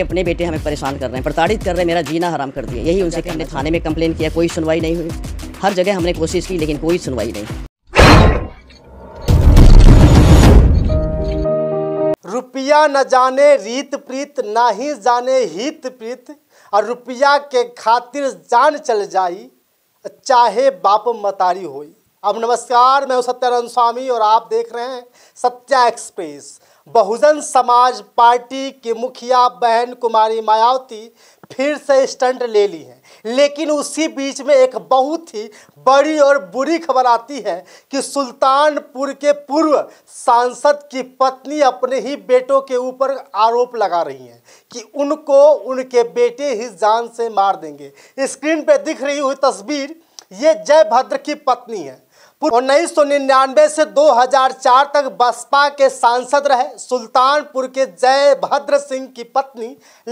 अपने बेटे हमें परेशान कर रहे हैं प्रताड़ित कर रहे हैं मेरा जीना हराम कर दिया यही उनसे हमने थाने में कंप्लेन किया कोई सुनवाई नहीं हुई हर जगह हमने कोशिश की लेकिन कोई सुनवाई नहीं रुपया न जाने रीत प्रीत ना ही जाने हित प्रीत और रुपया के खातिर जान चल जाई चाहे बाप मतारी हो अब नमस्कार मैं हूँ सत्यानंद स्वामी और आप देख रहे हैं सत्या एक्सप्रेस बहुजन समाज पार्टी की मुखिया बहन कुमारी मायावती फिर से स्टंट ले ली है लेकिन उसी बीच में एक बहुत ही बड़ी और बुरी खबर आती है कि सुल्तानपुर के पूर्व सांसद की पत्नी अपने ही बेटों के ऊपर आरोप लगा रही हैं कि उनको उनके बेटे ही जान से मार देंगे स्क्रीन पर दिख रही हुई तस्वीर ये जयभद्र की पत्नी है उन्नीस सौ निन्यानवे से 2004 तक बसपा के सांसद रहे सुल्तानपुर के जय भद्र सिंह की पत्नी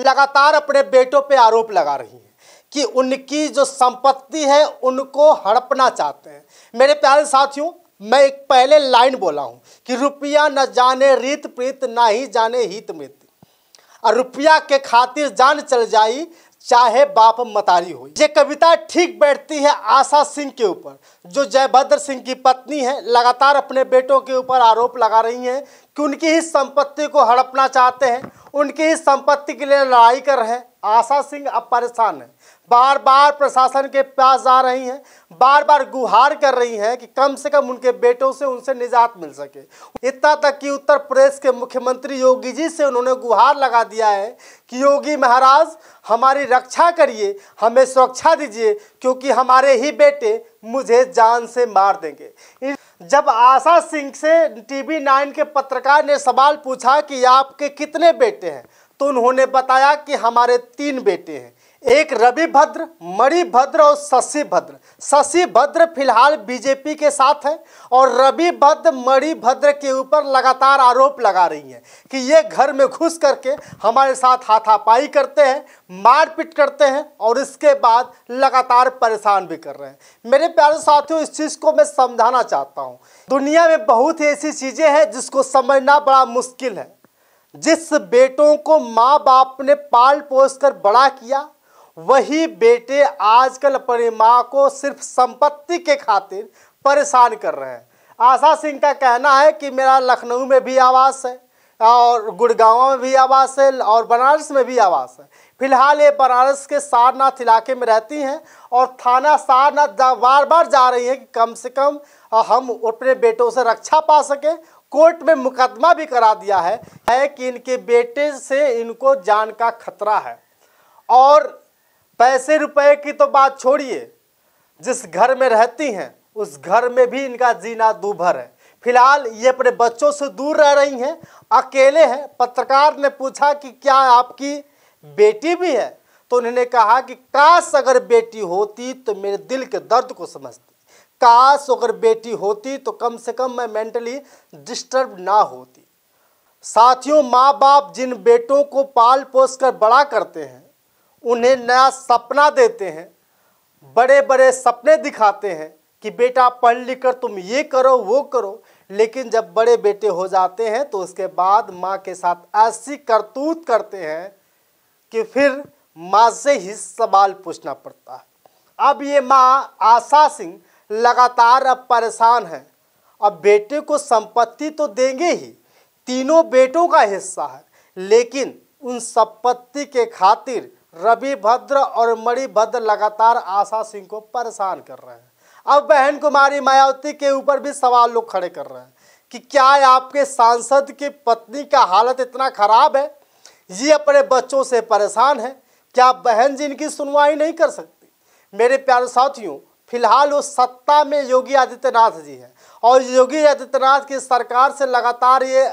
लगातार अपने बेटों पे आरोप लगा रही है कि उनकी जो संपत्ति है उनको हड़पना चाहते हैं मेरे प्यारे साथियों मैं एक पहले लाइन बोला हूं कि रुपया न जाने रीत प्रीत ना ही जाने हित मृत और रुपया के खातिर जान चल जाई चाहे बाप मतारी हो ये कविता ठीक बैठती है आशा सिंह के ऊपर जो जयभद्र सिंह की पत्नी है लगातार अपने बेटों के ऊपर आरोप लगा रही हैं कि उनकी ही संपत्ति को हड़पना चाहते हैं उनकी ही संपत्ति के लिए लड़ाई कर रहे हैं आशा सिंह अब परेशान है बार बार प्रशासन के पास जा रही हैं बार बार गुहार कर रही हैं कि कम से कम उनके बेटों से उनसे निजात मिल सके इतना तक कि उत्तर प्रदेश के मुख्यमंत्री योगी जी से उन्होंने गुहार लगा दिया है कि योगी महाराज हमारी रक्षा करिए हमें सुरक्षा दीजिए क्योंकि हमारे ही बेटे मुझे जान से मार देंगे जब आशा सिंह से टी नाइन के पत्रकार ने सवाल पूछा कि आपके कितने बेटे हैं तो उन्होंने बताया कि हमारे तीन बेटे हैं एक रवि भद्र मणिभद्र और शशि भद्र शशि भद्र फिलहाल बीजेपी के साथ हैं और रवि भद्र मणिभद्र के ऊपर लगातार आरोप लगा रही हैं कि ये घर में घुस करके हमारे साथ हाथापाई करते हैं मारपीट करते हैं और इसके बाद लगातार परेशान भी कर रहे हैं मेरे प्यारे साथियों इस चीज़ को मैं समझाना चाहता हूँ दुनिया में बहुत ही ऐसी चीज़ें हैं जिसको समझना बड़ा मुश्किल है जिस बेटों को माँ बाप ने पाल पोस कर बड़ा किया वही बेटे आजकल अपनी माँ को सिर्फ संपत्ति के खातिर परेशान कर रहे हैं आशा सिंह का कहना है कि मेरा लखनऊ में भी आवास है और गुड़गांव में भी आवास है और बनारस में भी आवास है फिलहाल ये बनारस के सारनाथ इलाके में रहती हैं और थाना सारनाथ बार बार जा रही हैं कि कम से कम हम अपने बेटों से रक्षा पा सकें कोर्ट में मुकदमा भी करा दिया है है कि इनके बेटे से इनको जान का खतरा है और पैसे रुपए की तो बात छोड़िए जिस घर में रहती हैं उस घर में भी इनका जीना दूभर है फिलहाल ये अपने बच्चों से दूर रह रही हैं अकेले हैं पत्रकार ने पूछा कि क्या आपकी बेटी भी है तो उन्होंने कहा कि काश अगर बेटी होती तो मेरे दिल के दर्द को समझती काश अगर बेटी होती तो कम से कम मैं मेंटली डिस्टर्ब ना होती साथियों माँ बाप जिन बेटों को पाल पोस कर बड़ा करते हैं उन्हें नया सपना देते हैं बड़े बड़े सपने दिखाते हैं कि बेटा पढ़ लिख कर तुम ये करो वो करो लेकिन जब बड़े बेटे हो जाते हैं तो उसके बाद माँ के साथ ऐसी करतूत करते हैं कि फिर माँ से ही सवाल पूछना पड़ता है अब ये माँ आशा सिंह लगातार अब परेशान हैं अब बेटे को संपत्ति तो देंगे ही तीनों बेटों का हिस्सा है लेकिन उन संपत्ति के खातिर रविभद्र और मणिभद्र लगातार आशा सिंह को परेशान कर रहे हैं अब बहन कुमारी मायावती के ऊपर भी सवाल लोग खड़े कर रहे हैं कि क्या आपके सांसद की पत्नी का हालत इतना खराब है ये अपने बच्चों से परेशान है क्या बहन जी इनकी सुनवाई नहीं कर सकती मेरे प्यारे साथियों फिलहाल वो सत्ता में योगी आदित्यनाथ जी हैं और योगी आदित्यनाथ की सरकार से लगातार ये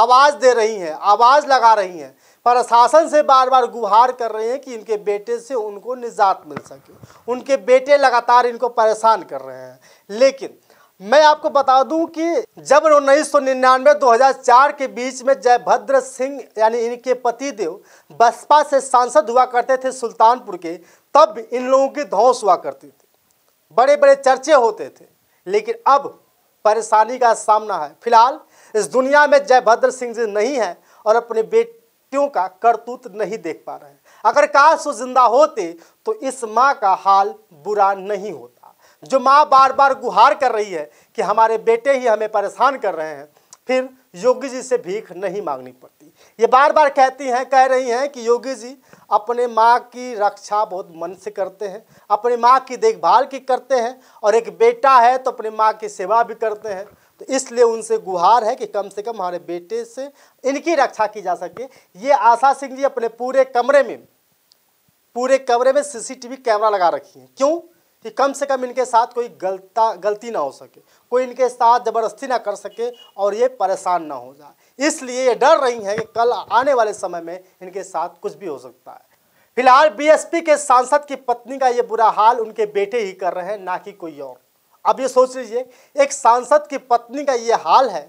आवाज़ दे रही हैं आवाज़ लगा रही हैं प्रशासन से बार बार गुहार कर रहे हैं कि इनके बेटे से उनको निजात मिल सके उनके बेटे लगातार इनको परेशान कर रहे हैं लेकिन मैं आपको बता दूं कि जब उन्नीस सौ निन्यानवे दो हजार चार के बीच में जयभद्र सिंह यानी इनके पति देव बसपा से सांसद हुआ करते थे सुल्तानपुर के तब इन लोगों की धौस हुआ करती बड़े बड़े चर्चे होते थे लेकिन अब परेशानी का सामना है फिलहाल इस दुनिया में जयभद्र सिंह जी नहीं हैं और अपने बेटियों का करतूत नहीं देख पा रहे हैं अगर काश वो जिंदा होते तो इस माँ का हाल बुरा नहीं होता जो माँ बार बार गुहार कर रही है कि हमारे बेटे ही हमें परेशान कर रहे हैं फिर योगी जी से भीख नहीं मांगनी पड़ती ये बार बार कहती हैं कह रही हैं कि योगी जी अपने माँ की रक्षा बहुत मन से करते हैं अपने माँ की देखभाल की करते हैं और एक बेटा है तो अपने माँ की सेवा भी करते हैं तो इसलिए उनसे गुहार है कि कम से कम हमारे बेटे से इनकी रक्षा की जा सके ये आशा सिंह जी अपने पूरे कमरे में पूरे कमरे में सीसीटीवी कैमरा लगा रखी है क्यों कि कम से कम इनके साथ कोई गलता गलती ना हो सके कोई इनके साथ ज़बरदस्ती ना कर सके और ये परेशान ना हो जाए इसलिए ये डर रही हैं कि कल आने वाले समय में इनके साथ कुछ भी हो सकता है फिलहाल बीएसपी के सांसद की पत्नी का ये बुरा हाल उनके बेटे ही कर रहे हैं ना कि कोई और अब ये सोच लीजिए एक सांसद की पत्नी का ये हाल है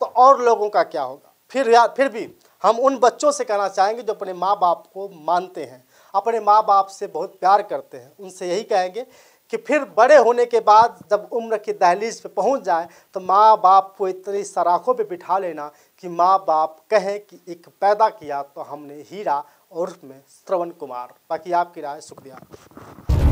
तो और लोगों का क्या होगा फिर यार फिर भी हम उन बच्चों से कहना चाहेंगे जो अपने माँ बाप को मानते हैं अपने माँ बाप से बहुत प्यार करते हैं उनसे यही कहेंगे कि फिर बड़े होने के बाद जब उम्र की दहलीज पे पहुंच जाए तो माँ बाप को इतनी सराखों पे बिठा लेना कि माँ बाप कहें कि एक पैदा किया तो हमने हीरा और उसमें श्रवण कुमार बाकी आपकी राय शुक्रिया